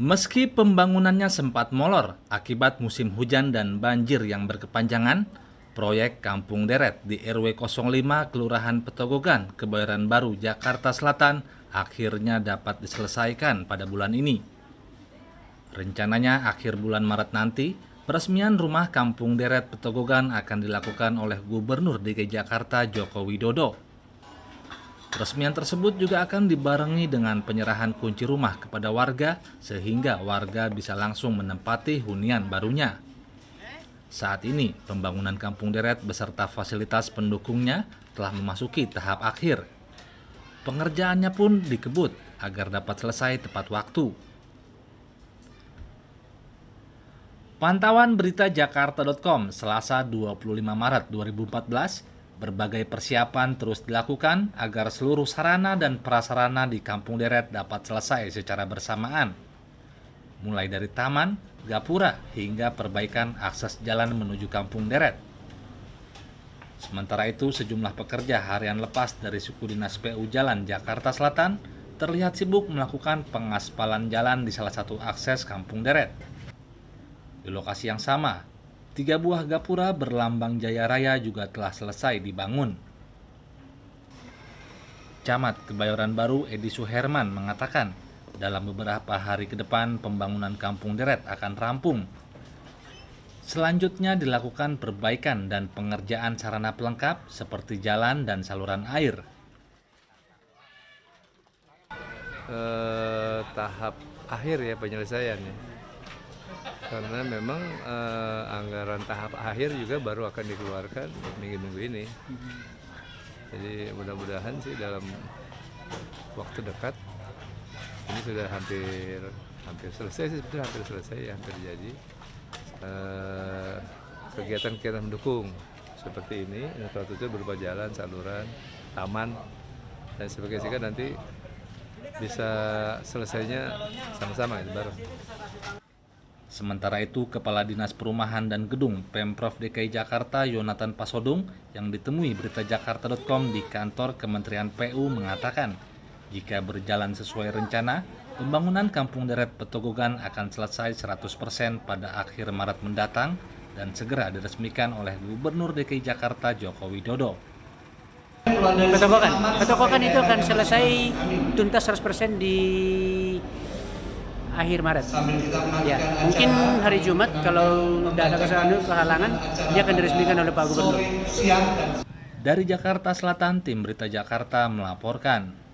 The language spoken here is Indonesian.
Meski pembangunannya sempat molor akibat musim hujan dan banjir yang berkepanjangan, proyek Kampung Deret di RW 05 Kelurahan Petogogan, Kebayoran Baru, Jakarta Selatan akhirnya dapat diselesaikan pada bulan ini. Rencananya akhir bulan Maret nanti, peresmian rumah Kampung Deret Petogogan akan dilakukan oleh Gubernur DKI Jakarta Joko Widodo. Peresmian tersebut juga akan dibarengi dengan penyerahan kunci rumah kepada warga sehingga warga bisa langsung menempati hunian barunya. Saat ini, pembangunan Kampung Deret beserta fasilitas pendukungnya telah memasuki tahap akhir. Pengerjaannya pun dikebut agar dapat selesai tepat waktu. Pantauan berita jakarta.com Selasa 25 Maret 2014 Berbagai persiapan terus dilakukan agar seluruh sarana dan prasarana di Kampung Deret dapat selesai secara bersamaan. Mulai dari taman, gapura, hingga perbaikan akses jalan menuju Kampung Deret. Sementara itu, sejumlah pekerja harian lepas dari suku dinas PU Jalan Jakarta Selatan terlihat sibuk melakukan pengaspalan jalan di salah satu akses Kampung Deret. Di lokasi yang sama, Tiga buah gapura berlambang Jaya Raya juga telah selesai dibangun. Camat Kebayoran Baru Edi Suherman mengatakan, dalam beberapa hari ke depan pembangunan kampung deret akan rampung. Selanjutnya dilakukan perbaikan dan pengerjaan sarana pelengkap seperti jalan dan saluran air. Eh, tahap akhir ya penyelesaiannya karena memang uh, anggaran tahap akhir juga baru akan dikeluarkan minggu-minggu ini. Jadi mudah-mudahan sih dalam waktu dekat ini sudah hampir hampir selesai sih sebetulnya hampir selesai yang terjadi uh, eh, kegiatan-kegiatan mendukung seperti ini infrastruktur berupa jalan, saluran, taman dan sebagainya sehingga nanti bisa selesainya sama-sama itu bareng. Sementara itu, Kepala Dinas Perumahan dan Gedung Pemprov DKI Jakarta Yonatan Pasodung yang ditemui berita beritajakarta.com di kantor Kementerian PU mengatakan, jika berjalan sesuai rencana, pembangunan Kampung Deret Petogogan akan selesai 100% pada akhir Maret mendatang dan segera diresmikan oleh Gubernur DKI Jakarta Joko Widodo. Petokokan, Petokokan itu akan selesai tuntas 100% di akhir Maret. Ya, mungkin hari Jumat kalau tidak ada kesalahan kehalangan, dia akan diresmikan oleh Pak Gubernur. Dari Jakarta Selatan, tim Berita Jakarta melaporkan.